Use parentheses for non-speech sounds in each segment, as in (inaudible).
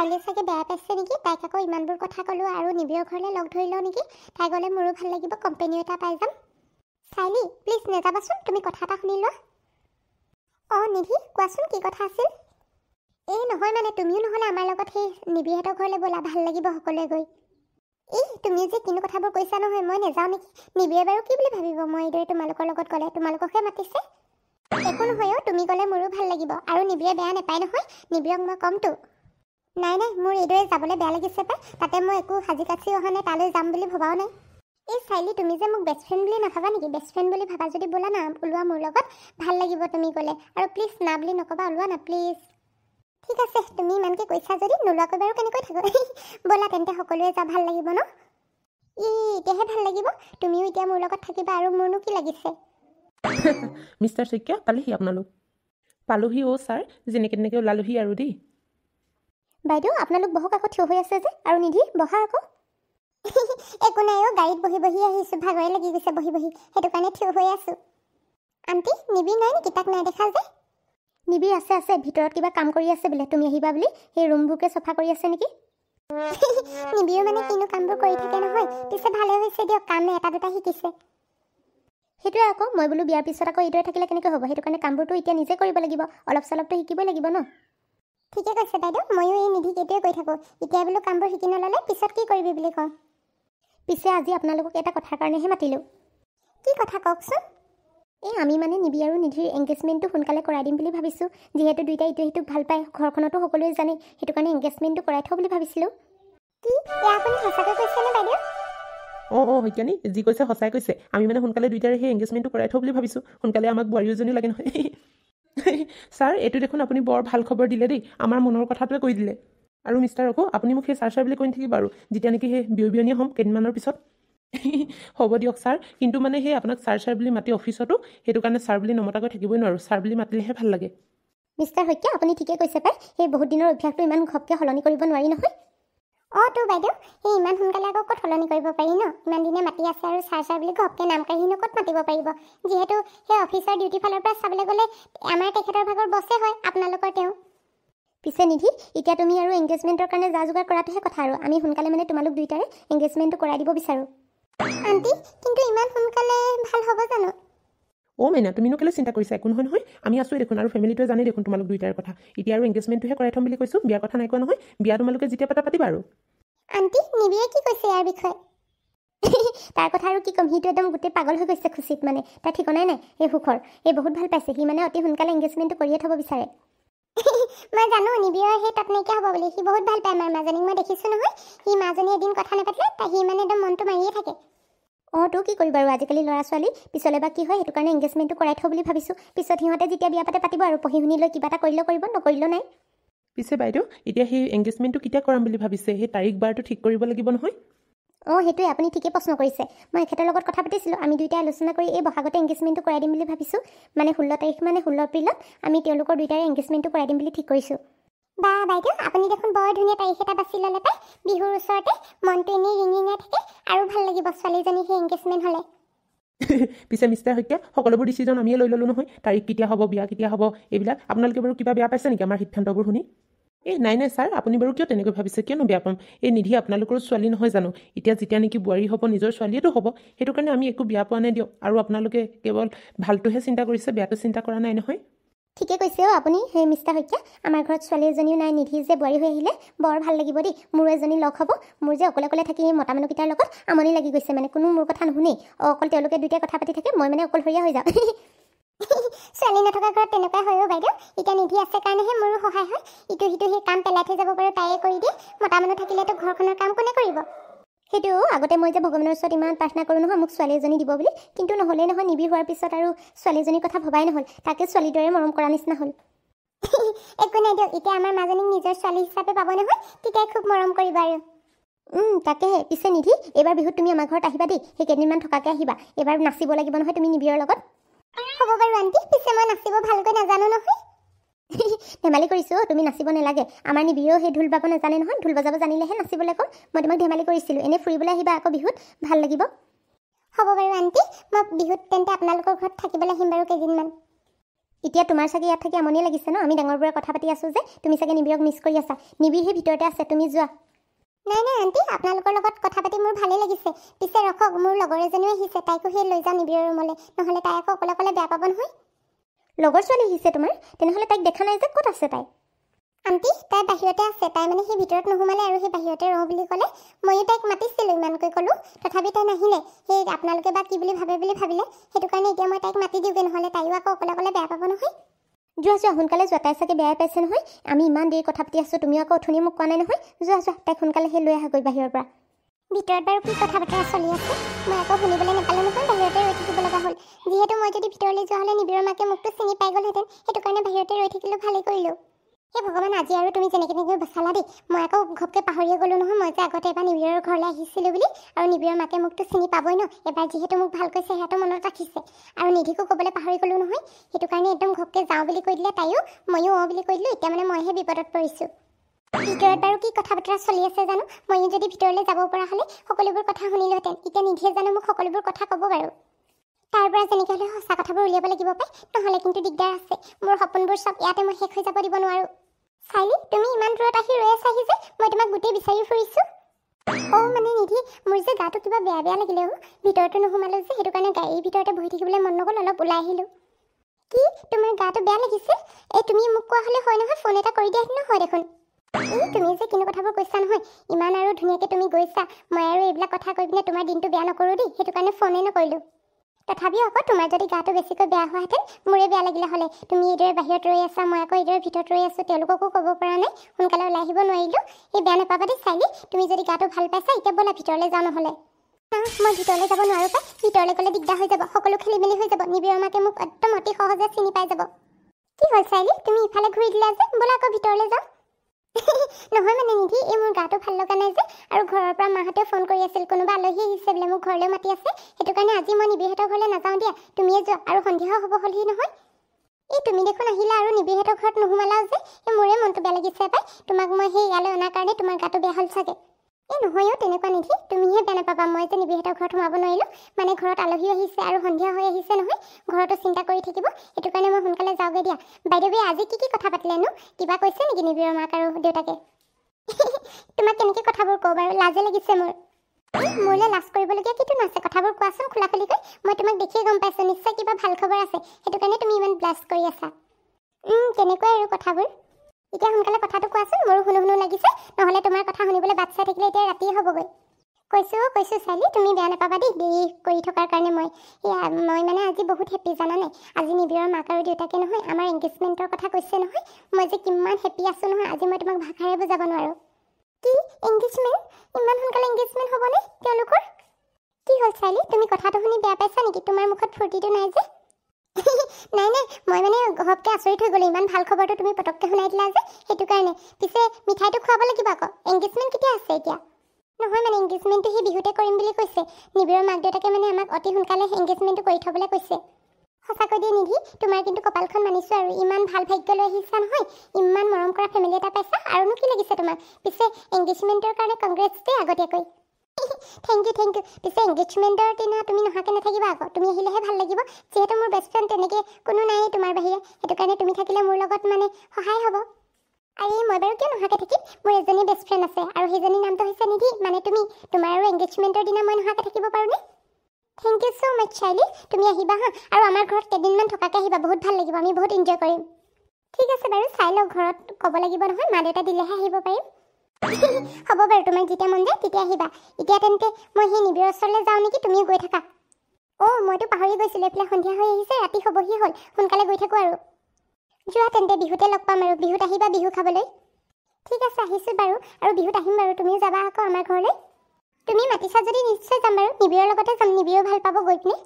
কাইলৈ চাগে বেয়া পাইছে নেকি তাইক আকৌ ইমানবোৰ কথা ক'লোঁ আৰু নিবিয়ৰ ঘৰলৈ লগ ধৰি লওঁ নেকি তাই গ'লে মোৰো ভাল লাগিব কোম্পেনীও এটা পাই যাম চাইলি প্লিজ নেযাবাচোন তুমি কথা এটা শুনি লোৱা অঁ নিধি কোৱাচোন কি কথা আছিল এই নহয় মানে তুমিও নহ'লে আমাৰ লগত সেই নিবিহঁতৰ ঘৰলৈ ব'লা ভাল লাগিব সকলোৱে গৈ এই তুমি যে কিনো কথাবোৰ কৈছা নহয় মই নেযাওঁ নেকি নিবিয়ে বাৰু কি বুলি ভাবিব মই এইদৰে তোমালোকৰ লগত গ'লে তোমালোককহে মাতিছে একো নহয় অ' তুমি গ'লে মোৰো ভাল লাগিব আৰু নিবিয়ে বেয়া নাপায় নহয় নিবিয়ক মই ক'মতো নাই নাই মোৰ এইদৰে যাবলৈ বেয়া লাগিছে পাই তাতে মই একো সাজি কাচি অহা নাই তালৈ যাম বুলি ভবাও নাই এই চাইলি তুমি যে মোক বেষ্ট ফ্ৰেণ্ড বুলি নাভাবা নেকি বেষ্ট ফ্ৰেণ্ড বুলি ভাবা যদি ব'লা না ওলোৱা মোৰ লগত ভাল লাগিব তুমি গ'লে আৰু প্লিজ না বুলি নক'বা ওলোৱা না প্লিজ ঠিক আছে তুমি ইমানকৈ কৈছা যদি নোলোৱাকৈ বাৰু কেনেকৈ থাকো (laughs) ব'লা তেন্তে সকলোৱে যা ভাল লাগিব ন ই এতিয়াহে ভাল লাগিব তুমিও এতিয়া মোৰ লগত থাকিবা আৰু মোৰনো কি লাগিছে (laughs) মিষ্টাৰ শইকীয়া পালেহি আপোনালোক পালোহি অ' ছাৰ যেনেকৈ তেনেকৈ ওলালোহি আৰু দেই বাইদেউ আপোনালোক বহক আকৌ থিয় হৈ আছে যে আৰু নিধি বহা আকৌ (laughs) একো নাই অ' গাড়ীত বহি বহি আহিছোঁ ভাগৰে লাগি গৈছে বহি বহি সেইটো কাৰণে থিয় হৈ আছোঁ আণ্টি নিবি নাই নেকি তাক নাই দেখা যে নিবি আছে আছে ভিতৰত কিবা কাম কৰি আছে বোলে তুমি আহিবা বুলি সেই ৰুমবোৰকে চফা কৰি আছে নেকি (laughs) নিবিও মানে কিনো কামবোৰ কৰি থাকে নহয় পিছে ভালে হৈছে দিয়ক কাম এটা দুটা শিকিছে সেইটোৱে আকৌ মই বোলো বিয়াৰ পিছত আকৌ এইদৰে থাকিলে কেনেকৈ হ'ব সেইটো কাৰণে কামবোৰতো এতিয়া নিজে কৰিব লাগিব অলপ চলপটো শিকিবই লাগিব ন ঠিকে কৈছে বাইদেউ ময়ো এই নিভিকেইটোৱে কৈ থাকোঁ এতিয়া বোলো কামবোৰ শিকি নল'লে পিছত কি কৰিবি বুলি কওঁ পিছে আজি আপোনালোকক এটা কথাৰ কাৰণেহে মাতিলোঁ কি কথা কওকচোন এই আমি মানে নিবি আৰু নিধিৰ এংগেজমেণ্টটো সোনকালে কৰাই দিম বুলি ভাবিছোঁ যিহেতু দুয়োটা ইটোৱে সিটোক ভাল পায় ঘৰখনতো সকলোৱে জানে সেইটো কাৰণে এংগেজমেণ্টটো কৰাই থওঁ বুলি ভাবিছিলোঁ কি আপুনি সঁচাকৈ কৈছেনে বাইদেউ অঁ অঁ সত্যানী যি কৈছে সঁচাই কৈছে আমি মানে সোনকালে দুইটাৰে সেই এংগেজমেণ্টটো কৰাই থওঁ বুলি ভাবিছোঁ সোনকালে আমাক বোৱাৰীজনী লাগে নহয় ছাৰ (laughs) এইটো দেখোন আপুনি বৰ ভাল খবৰ দিলে দেই আমাৰ মনৰ কথাটোৱে কৈ দিলে আৰু মিষ্টাৰ অকৌ আপুনি মোক সেই ছাৰ ছাৰ বুলি কৈ নাথাকিব আৰু যেতিয়া নেকি সেই বিয় বিয়নী হ'ম কেইদিনমানৰ পিছত (laughs) হ'ব দিয়ক ছাৰ কিন্তু মানে সেই আপোনাক ছাৰ ছাৰ বুলি মাতি অফিচতো সেইটো কাৰণে ছাৰ বুলি নমতাকৈ থাকিবই নোৱাৰোঁ ছাৰ বুলি মাতিলেহে ভাল লাগে মিষ্টাৰ শইকীয়া আপুনি ঠিকে কৈছে পাই সেই বহুত দিনৰ অভ্যাসটো ইমান ঘপকৈ সলনি কৰিব নোৱাৰি নহয় অঁ তোৰ বাইদেউ সেই ইমান সোনকালে আকৌ ক'ত সলনি কৰিব পাৰি ন ইমান দিনে মাতি আছে আৰু ছাৰ ছাৰ বুলি ঘপকৈ নাম কাঢ়িনো ক'ত মাতিব পাৰিব যিহেতু সেই অফিচৰ ডিউটি ফালৰ পৰা চাবলৈ গ'লে আমাৰ তেখেতৰ ভাগৰ বছে হয় আপোনালোকৰ তেওঁ পিছে নিধি এতিয়া তুমি আৰু এংগেজমেণ্টৰ কাৰণে যা যোগাৰ কৰাটোহে কথা আৰু আমি সোনকালে মানে তোমালোক দুয়োটাৰে এংগেজমেণ্টটো কৰাই দিব বিচাৰোঁ আণ্টি কিন্তু ইমান সোনকালে ভাল হ'ব জানো অ' মেনা তুমিনো কেলৈ চিন্তা কৰিছা একো নহয় নহয় আমি আছোঁৱেই দেখোন আৰু ফেমিলিটোৱে জানেই দেখোন তোমালোক দুইটাৰ কথা এতিয়া আৰু এংগেজমেণ্টটোহে কৰাই থ'ম বুলি কৈছোঁ বিয়াৰ কথা নাই নহয় বিয়া তোমালোকে যেতিয়া পাতা পাতিবা আৰু আণ্টি নিবিয়ে কি কৈছে ইয়াৰ বিষয়ে (laughs) তাৰ কথা আৰু কি ক'ম সিটো একদম গোটেই পাগল হৈ গৈছে খুচিত মানে তাৰ ঠিকনাই নাই এই সুখৰ এই বহুত ভাল পাইছে সি মানে অতি সোনকালে এংগেজমেণ্টটো কৰিয়ে থ'ব বিচাৰে (laughs) মই জানো নিবিয়ে সেই তাত নাইকিয়া হ'ব বুলি সি বহুত ভাল পায় আমাৰ মাজনীক মই দেখিছোঁ নহয় সি মাজনী এদিন কথা নাপাতিলে সি মানে একদম মনটো মাৰিয়ে থাকে অঁ তোৰ কি কৰিব আৰু আজিকালি ল'ৰা ছোৱালী পিছলৈ বা কি হয় সেইটো কাৰণে এংগেজমেণ্টটো কৰাই থওঁ বুলি ভাবিছোঁ পিছত সিহঁতে যেতিয়া বিয়া পাতে পাতিব আৰু পঢ়ি শুনি লৈ কিবা এটা কৰিলেও কৰিব নকৰিলেও নাই পিছে বাইদেউ এতিয়া সেই এংগেজমেণ্টটো কেতিয়া কৰাম বুলি ভাবিছে সেই তাৰিখ বাৰটো ঠিক কৰিব লাগিব নহয় অঁ সেইটোৱে আপুনি ঠিকেই প্ৰশ্ন কৰিছে মই এখেতৰ লগত কথা পাতিছিলোঁ আমি দুইটাই আলোচনা কৰি এই বহাগতে এংগেজমেণ্টটো কৰাই দিম বুলি ভাবিছোঁ মানে ষোল্ল তাৰিখ মানে ষোল্ল এপ্ৰিলত আমি তেওঁলোকৰ দুয়োটাৰে এংগেজমেণ্টটো কৰাই দিম বুলি ঠিক কৰিছোঁ বা বাইদেউ আপুনি দেখোন বৰ ধুনীয়া তাৰিখ এটা বাছি ল'লে পাই বিহুৰ ওচৰতে মনটো এনেই ৰিঙিঙে থাকে আৰু ভাল লাগিব ছোৱালীজনী সেই এংগেজমেণ্ট হ'লে (laughs) পিছে মিষ্টাৰ শইকীয়া সকলোবোৰ ডিচিজন আমিয়ে লৈ ল'লোঁ নহয় তাৰিখ কেতিয়া হ'ব বিয়া কেতিয়া হ'ব এইবিলাক আপোনালোকে বাৰু কিবা বেয়া পাইছে নেকি আমাৰ সিদ্ধান্তবোৰ শুনি এই নাই নাই ছাৰ আপুনি বাৰু কিয় তেনেকৈ ভাবিছে কিয়নো বেয়া পাম এই নিধি আপোনালোকৰো ছোৱালী নহয় জানো এতিয়া যেতিয়া নেকি বোৱাৰী হ'ব নিজৰ ছোৱালীয়েতো হ'ব সেইটো কাৰণে আমি একো বেয়া পোৱা নাই দিয়ক আৰু আপোনালোকে কেৱল ভালটোহে চিন্তা কৰিছে বেয়াটো চিন্তা কৰা নাই নহয় ঠিকে কৈছে অ' আপুনি সেই মিষ্টাৰ শইকীয়া আমাৰ ঘৰত ছোৱালী এজনীও নাই নিধি যে বোৱাৰী হৈ আহিলে বৰ ভাল লাগিব দেই মোৰো এজনী লগ হ'ব মোৰ যে অকলে অকলে থাকি মতা মানুহকেইটাৰ লগত আমনি লাগি গৈছে মানে কোনো মোৰ কথা নুশুনেই অকল তেওঁলোকে দুইটাই কথা পাতি থাকে মই মানে অকলশৰীয়া হৈ যাওঁ (laughs) ছোৱালী নথকা ঘৰত তেনেকুৱাই হয় অ' বাইদেউ এতিয়া নিধি আছে কাৰণেহে মোৰো সহায় হয় ইটো সিটো সেই কাম পেলাই থৈ যাব পাৰোঁ তাইয়ে কৰি দিয়ে মতা মানুহ থাকিলেতো ঘৰখনৰ কাম কোনে কৰিব সেইটো আগতে মই যে ভগৱানৰ ওচৰত ইমান প্ৰাৰ্থনা কৰোঁ নহয় মোক ছোৱালীজনী দিব বুলি কিন্তু নহ'লে নহয় নিবি হোৱাৰ পিছত আৰু ছোৱালীজনীৰ কথা ভবাই নহ'ল তাকে ছোৱালীৰ দৰে মৰম কৰাৰ নিচিনা হ'ল (laughs) একো নাই দিয়ক এতিয়া আমাৰ মাজনীক নিজৰ ছোৱালী হিচাপে পাব নহয় তেতিয়াই খুব মৰম কৰিব আৰু তাকেহে পিছে নিধি এইবাৰ বিহুত তুমি আমাৰ ঘৰত আহিবা দেই সেইকেইদিনমান থকাকে আহিবা এইবাৰ নাচিব লাগিব নহয় তুমি নিবিৰৰ লগত হ'ব বাৰু আণ্টি পিছে মই নাচিব ভালকৈ নাজানো নহয় ধেমালি কৰিছোঁ তুমি নাচিব নালাগে আমাৰ নিবিৰ সেই ঢোল বাব নাজানে নহয় ঢোল বজাব জানিলেহে নাচিবলৈ ক'ম মই তোমাক ধেমালি কৰিছিলোঁ এনেই ফুৰিবলৈ আহিবা আকৌ বিহুত ভাল লাগিব হ'ব বাৰু আণ্টি মই বিহুত তেন্তে আপোনালোকৰ ঘৰত থাকিবলৈ আহিম বাৰু কেইদিনমান এতিয়া তোমাৰ চাগে ইয়াত থাকি আমনি লাগিছে ন আমি ডাঙৰবোৰে কথা পাতি আছোঁ যে তুমি চাগে নিবিৰক মিছ কৰি আছা নিবি সেই ভিতৰতে আছে তুমি যোৱা নাই নাই আণ্টি আপোনালোকৰ লগত কথা পাতি মোৰ ভালেই লাগিছে পিছে ৰখক মোৰ লগৰ এজনীও আহিছে তাইকো সেই লৈ যাওঁ নিবিৰৰ ৰুমলৈ নহ'লে তাই আকৌ অকলে অকলে বেয়া পাব নহয় লগৰ ছোৱালী আহিছে তোমাৰ তেনেহ'লে তাইক দেখা নাই যে ক'ত আছে তাই আণ্টি তাই বাহিৰতে আছে তাই মানে সেই ভিতৰত নোসোমালে আৰু সেই বাহিৰতে ৰহ বুলি ক'লে ময়ো তাইক মাতিছিলোঁ ইমানকৈ ক'লোঁ তথাপি তাই নাহিলে সেই আপোনালোকে বা কি বুলি ভাবে বুলি ভাবিলে সেইটো কাৰণে এতিয়া মই তাইক মাতি দিওঁগৈ নহ'লে তাইও আকৌ অকলে অকলে বেয়া পাব নহয় যোৱা যোৱা সোনকালে যোৱা তাই চাগে বেয়াই পাইছে নহয় আমি ইমান দেৰি কথা পাতি আছোঁ তুমিও আকৌ অথনি মোক কোৱা নাই নহয় যোৱা যোৱা তাইক সোনকালে সেই লৈ আহাগৈ বাহিৰৰ পৰা ভিতৰত বাৰু কি কথা বতৰা চলি আছে মই আকৌ শুনিবলৈ নেপালোঁ নহয় বাহিৰতে হ'ল যিহেতু মই যদি ভিতৰলৈ যোৱা হ'লে নিবিড়ৰ মাকে মোকতো চিনি পাই গ'লহেঁতেন সেইটো কাৰণে বাহিৰতে ৰৈ থাকিলোঁ ভালেই কৰিলোঁ হে ভগৱান আজি আৰু তুমি যেনেকৈ তেনেকৈ বচালা দেই মই আকৌ ঘপকৈ পাহৰিয়ে গ'লোঁ নহয় মই যে আগতে এবাৰ নিবিড়ৰ ঘৰলৈ আহিছিলোঁ বুলি আৰু নিবিড়ৰ মাকে মোকতো চিনি পাবই ন এবাৰ যিহেতু মোক ভাল কৈছে সেয়াতো মনত ৰাখিছে আৰু নিধিকো ক'বলৈ পাহৰি গ'লোঁ নহয় সেইটো কাৰণে একদম ঘপকৈ যাওঁ বুলি কৈ দিলে তাইও ময়ো অঁ বুলি কৈ দিলোঁ এতিয়া মানে মইহে বিপদত পৰিছোঁ ভিতৰত বাৰু কি কথা বতৰা চলি আছে জানো ময়ো যদি ভিতৰলৈ যাব পৰা হ'লে সকলোবোৰ কথা শুনিলোহেঁতেন এতিয়া নিধিয়ে জানো মোক সকলোবোৰ কথা ক'ব বাৰু তাৰ পৰা যেনেকৈ হ'লেও সঁচা কথাবোৰ উলিয়াব লাগিব পাই নহ'লে কিন্তু দিগদাৰ আছে মোৰ সপোনবোৰ চব ইয়াতে মই শেষ হৈ যাব দিব নোৱাৰোঁ চাইলি তুমি ইমান দূৰত আহি ৰৈ আছাহি যে মই তোমাক গোটেই বিচাৰি ফুৰিছোঁ অঁ মানে নিধি মোৰ যে গাটো কিবা বেয়া বেয়া লাগিলে অ' ভিতৰতো নোসোমালো যে সেইটো কাৰণে গাড়ীৰ ভিতৰতে বহি থাকিবলৈ মন নগ'ল অলপ ওলাই আহিলোঁ কি তোমাৰ গাটো বেয়া লাগিছে এই তুমি মোক কোৱা হ'লে হয় নহয় ফোন এটা কৰি দিয়াহি নহয় দেখোন এই তুমি যে কিনো কথাবোৰ কৈছা নহয় ইমান আৰু ধুনীয়াকৈ তুমি গৈছা মই আৰু এইবিলাক কথা কৈ পিনে তোমাৰ দিনটো বেয়া নকৰোঁ দেই সেইটো কাৰণে ফোনেই নকৰিলোঁ তথাপিও আকৌ তোমাৰ যদি গাটো বেছিকৈ বেয়া হোৱাহেঁতেন মোৰে বেয়া লাগিলে হ'লে তুমি এইদৰে বাহিৰত ৰৈ আছা মই আকৌ এইদৰে ভিতৰত ৰৈ আছোঁ তেওঁলোককো ক'ব পৰা নাই সোনকালে ওলাই আহিব নোৱাৰিলোঁ এই বেয়া নাপাবা দেই চাইলি তুমি যদি গাটো ভাল পাইছা এতিয়া ব'লা ভিতৰলৈ যাওঁ নহ'লে মই ভিতৰলৈ যাব নোৱাৰো পাই ভিতৰলৈ গ'লে দিগদাৰ হৈ যাব সকলো খেলি মেলি হৈ যাব নিবিৰমাকে মোক একদম অতি সহজে চিনি পাই যাব কি হ'ল চাইলি তুমি ইফালে ঘূৰি দিলা যে ব'লা আকৌ ভিতৰলৈ যাওঁ (laughs) নহয় গাটো ভাল লগা নাই যে আৰু ঘৰৰ পৰা মাহঁতে ফোন কৰি আছিল কোনোবা আলহী আহিছে বোলে মোক ঘৰলৈ মাতি আছে সেইটো কাৰণে আজি মই নিবিহঁতৰ ঘৰলৈ নাযাওঁ দিয়া তুমিয়ে যোৱা আৰু সন্ধিয়া হ'ব হ'লহি নহয় এই তুমি দেখোন আহিলা আৰু নিবিহঁতৰ ঘৰত নোসোমালাও যে এই মোৰে মনটো বেয়া লাগিছে পাই তোমাক মই সেই ইয়ালৈ অনাৰ কাৰণে তোমাৰ গাটো বেয়া হ'ল চাগে এই নহয় অ' তেনেকুৱা নিধি তুমিহে বেয়া নাপাবা মই যে নিবিহঁতৰ ঘৰত সোমাব নোৱাৰিলোঁ মানে ঘৰত আলহী আহিছে আৰু সন্ধিয়া হৈ আহিছে নহয় ঘৰতো চিন্তা কৰি থাকিব সেইটো কাৰণে মই সোনকালে যাওঁগৈ দিয়া বাইদেউ আজি কি কি কথা পাতিলেনো কিবা কৈছে নেকি নিবিৰ মাক আৰু দেউতাকে তোমাক কেনেকৈ কথাবোৰ কওঁ বাৰু লাজে লাগিছে মোৰ মোৰলৈ লাজ কৰিবলগীয়া কিটো নাছে কথাবোৰ কোৱাচোন খোলা খুলি মই তোমাক দেখিয়ে গম পাইছোঁ নিশ্চয় কিবা ভাল খবৰ আছে সেইটো কাৰণে তুমি ইমান ব্লাষ্ট কৰি আছা কেনেকুৱাই আৰু কথাবোৰ এতিয়া সোনকালে কথাটো কোৱাচোন মোৰো শুনো শুনো লাগিছে নহ'লে তোমাৰ কথা শুনিবলৈ বাট চাই থাকিলে এতিয়া ৰাতিয়ে হ'বগৈ কৈছোঁ কৈছোঁ চাইলি তুমি বেয়া নাপাবা দেই দেৰি কৰি থকাৰ কাৰণে মই এয়া মই মানে আজি বহুত হেপ্পী জানানে আজি নিবিৰৰ মাক আৰু দেউতাকে নহয় আমাৰ এংগেজমেণ্টৰ কথা কৈছে নহয় মই যে কিমান হেপ্পী আছোঁ নহয় আজি মই তোমাক ভাষাৰে বুজাব নোৱাৰোঁ কি এংগেজমেণ্ট ইমান সোনকালে এংগেজমেণ্ট হ'বনে তেওঁলোকৰ কি হ'ল চাইলি তুমি কথাটো শুনি বেয়া পাইছা নেকি তোমাৰ মুখত ফূৰ্তিটো নাই যে (laughs) নাই নাই মই মানে ঘপকৈ আচৰিত হৈ গ'লোঁ ইমান ভাল খবৰটো তুমি পটককৈ শুনাই দিলা যে সেইটো কাৰণে পিছে মিঠাইটো খোৱাব লাগিব আকৌ এংগেজমেণ্ট কেতিয়া আছে এতিয়া নহয় মানে এংগেজমেণ্টটো সেই বিহুতে কৰিম বুলি কৈছে নিবিৰৰ মাক দেউতাকে মানে আমাক অতি সোনকালে এংগেজমেণ্টটো কৰি থ'বলৈ কৈছে সঁচাকৈ দিয়ে নিধি তোমাৰ কিন্তু কপালখন মানিছোঁ আৰু ইমান ভাল ভাগ্য লৈ আহিছা নহয় ইমান মৰম কৰা ফেমিলি এটা পাইছা আৰুনো কি লাগিছে তোমাৰ পিছে এংগেজমেণ্টৰ কাৰণে কংগ্ৰেছ দেই আগতীয়াকৈ থেংক ইউ থেংক ইউ পিছে এংগেজমেণ্টৰ দিনা তুমি নহাকৈ নাথাকিবা আকৌ তুমি আহিলেহে ভাল লাগিব যিহেতু মোৰ বেষ্ট ফ্ৰেণ্ড তেনেকৈ কোনো নাই তোমাৰ বাহিৰে সেইটো কাৰণে তুমি থাকিলে মোৰ লগত মানে সহায় হ'ব আৰে মই বাৰু কিয় নোহোৱাকৈ থাকিম মোৰ এজনী বেষ্ট ফ্ৰেণ্ড আছে আৰু সেইজনীৰ নামটো হৈছে নিধি মানে তুমি তোমাৰ আৰু এংগেজমেণ্টৰ দিনা মই নোহোৱাকৈ থাকিব পাৰোঁনে থেংক ইউ ছ' মাছ চাইলি তুমি আহিবা হা আৰু আমাৰ ঘৰত কেইদিনমান থকাকৈ আহিবা বহুত ভাল লাগিব আমি বহুত এনজয় কৰিম ঠিক আছে বাৰু চাই লওক ঘৰত ক'ব লাগিব নহয় মা দেউতা দিলেহে আহিব পাৰিম (laughs) হ'ব বাৰু তোমাক যেতিয়া মন যায় তেতিয়া আহিবা এতিয়া তেন্তে মই সেই নিবিৰৰ ওচৰলৈ যাওঁ নেকি তুমিও গৈ থাকা অ' মইতো পাহৰি গৈছিলোঁ এইফালে সন্ধিয়া হৈ আহিছে ৰাতি হ'বহি হ'ল সোনকালে গৈ থাকোঁ আৰু যোৱা তেন্তে বিহুতে লগ পাম আৰু বিহুত আহিবা বিহু খাবলৈ ঠিক আছে আহিছোঁ বাৰু আৰু বিহুত আহিম বাৰু তুমিও যাবা আকৌ আমাৰ ঘৰলৈ তুমি মাতিছা যদি নিশ্চয় যাম বাৰু নিবিৰৰ লগতে যাম নিবিৰো ভাল পাব গৈ পিনি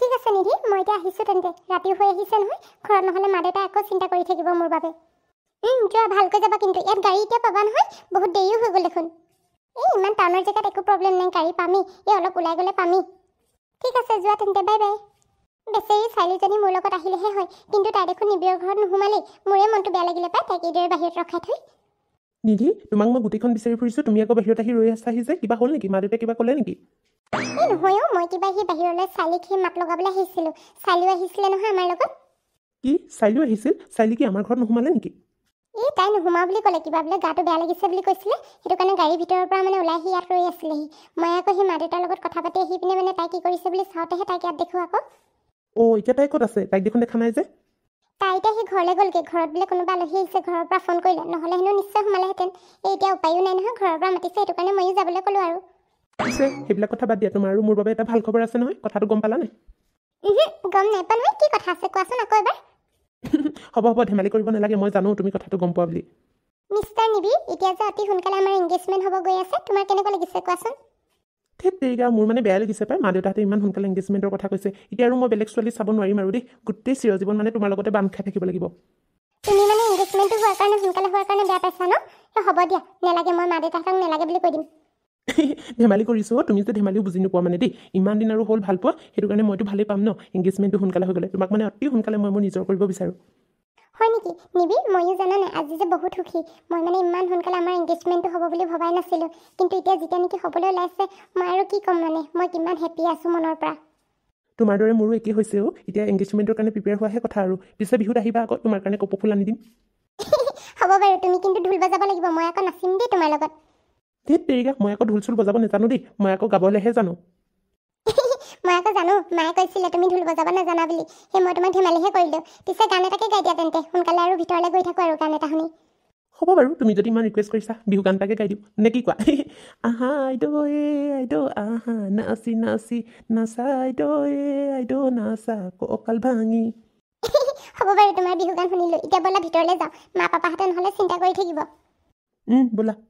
ঠিক আছে নিধি মই এতিয়া আহিছোঁ তেন্তে ৰাতি হৈ আহিছে নহয় ঘৰত নহ'লে মা দেউতাই আকৌ চিন্তা কৰি থাকিব মোৰ বাবে যোৱা ভালকৈ যাবা কিন্তু ইয়াত গাড়ী এতিয়া পাবা নহয় বহুত দেৰিও হৈ গ'ল দেখোন এই ইমান টাউনৰ জেগাত একো প্ৰব্লেম নাই গাড়ী পামেই এই অলপ ওলাই গ'লে পামেই ঠিক আছে যোৱা তেন্তে বাই বাই বেচেৰি ছোৱালীজনী মোৰ লগত আহিলেহে হয় কিন্তু তাই দেখোন নিবিয়ৰ ঘৰত নোসোমালেই মোৰে মনটো বেয়া লাগিলে পাই তাইক এইদৰে বাহিৰত ৰখাই থৈ নিধি তোমাক মই গোটেইখন বিচাৰি ফুৰিছোঁ তুমি আকৌ বাহিৰত আহি ৰৈ আছাহি যে কিবা হ'ল নেকি মা দেউতাই কিবা ক'লে নেকি এই নহয় অ' মই কিবা সেই বাহিৰলৈ ছোৱালীক সেই মাত লগাবলৈ আহিছিলোঁ ছোৱালীও আহিছিলে নহয় আমাৰ লগত কি ছোৱালীও আহিছিল ছোৱালী কি আমাৰ ঘৰত নোসোমালে নেকি এই তাই নোসোমা বুলি ক'লে কিবা বোলে গাটো বেয়া লাগিছে বুলি কৈছিলে সেইটো কাৰণে গাড়ীৰ ভিতৰৰ পৰা মানে ওলাই আহি ইয়াত ৰৈ আছিলেহি মই আকৌ সেই মা দেউতাৰ লগত কথা পাতি আহি পিনে মানে তাই কি কৰিছে বুলি চাওঁতেহে তাইক ইয়াত দেখোঁ আকৌ অ এতিয়া তাই ক'ত আছে তাইক দেখোন দেখা নাই যে তাই এতিয়া সেই ঘৰলৈ গ'লগে ঘৰত বোলে কোনোবা আলহী আহিছে ঘৰৰ পৰা ফোন কৰিলে নহ'লে হেনো নিশ্চয় সোমালেহেঁতেন এই এতিয়া উপায়ো নাই নহয় ঘৰৰ পৰা মাতিছে সেইটো কাৰণে ময়ো যাবলৈ ক'লো আৰু পিছে সেইবিলাক কথা বাদ দিয়া তোমাৰ আৰু মোৰ বাবে এটা ভাল খবৰ আছে নহয় কথাটো গম পালা নে গম নাপা নহয় কি কথা আছে কোৱাচোন আকৌ এবাৰ (laughs) হ'ব হ'ব ধেমালি কৰিব নালাগে মই জানো তুমি কথাটো গম পোৱা বুলি মিষ্টাৰ নিবি এতিয়া যে অতি সোনকালে আমাৰ এংগেজমেণ্ট হ'ব গৈ আছে তোমাৰ কেনেকুৱা লাগিছে কোৱাচোন থেত দেৰিকা মোৰ মানে বেয়া লাগিছে পায় মা দেউতাহঁতে ইমান সোনকালে এংগেজমেণ্টৰ কথা কৈছে এতিয়া আৰু মই বেলেগ ছোৱালী চাব নোৱাৰিম আৰু দেই গোটেই চিৰজীৱন মানে তোমাৰ লগতে বাম খাই থাকিব লাগিব তুমি মানে এংগেজমেণ্টটো হোৱাৰ কাৰণে সোনকালে হোৱাৰ কাৰণে বেয়া পাইছা ন হ'ব দিয়া নেলাগে মই মা দেউতাহঁতক নেলাগে বুলি কৈ দিম (laughs) ধেমালি কৰিছোঁ তুমি যে ধেমালিও বুজি নোপোৱা মানে দেই ইমান দিন আৰু হ'ল ভাল পোৱা সেইটো কাৰণে মইতো ভালেই পাম ন এংগেজমেণ্টটো সোনকালে হৈ গ'লে তোমাক মানে অতি সোনকালে মই মোৰ নিজৰ কৰিব বিচাৰোঁ হয় নেকি নিবি ময়ো জানা নাই আজি যে বহুত সুখী মই মানে ইমান সোনকালে আমাৰ এংগেজমেণ্টটো হ'ব বুলি ভবাই নাছিলোঁ কিন্তু এতিয়া যেতিয়া নেকি হ'বলৈ ওলাইছে মই আৰু কি ক'ম মানে মই কিমান হেপ্পী আছোঁ মনৰ পৰা তোমাৰ দৰে মোৰো একেই হৈছে অ' এতিয়া এংগেজমেণ্টৰ কাৰণে প্ৰিপেয়াৰ হোৱাহে কথা আৰু পিছে বিহুত আহিবা আকৌ তোমাৰ কাৰণে কপৌ ফুল আনি দিম (laughs) হ'ব বাৰু তুমি কিন্তু ঢোল বজাব লাগিব মই আকৌ নাচিম দেই তোমাৰ লগত ধেত পেৰিগা মই আকৌ ঢোল চোল বজাব নাজানো দেই মই আকৌ গাবলৈহে জানো মায়ে কৈছিলে তুমি ঢোল বজাব নাজানা বুলি সেই মই তোমাক ধেমালিহে কৰিলো পিছে গান এটাকে গাই দিয়া তেন্তে সোনকালে আৰু ভিতৰলৈ গৈ থাকো আৰু গান এটা শুনি হ'ব বাৰু তুমি যদি ইমান ৰিকুৱেষ্ট কৰিছা বিহু গান এটাকে গাই দিওঁ নে কি কোৱা (laughs) আহা আইদ এ আইদ আহা নাচি নাচি নাচা আইদ এ আইদ নাচা কঁকাল ভাঙি (laughs) হ'ব বাৰু তোমাৰ বিহু গান শুনিলোঁ এতিয়া বোলা ভিতৰলৈ যাওঁ মা পাপাহঁতে নহ'লে চিন্তা কৰি থাকিব বোলা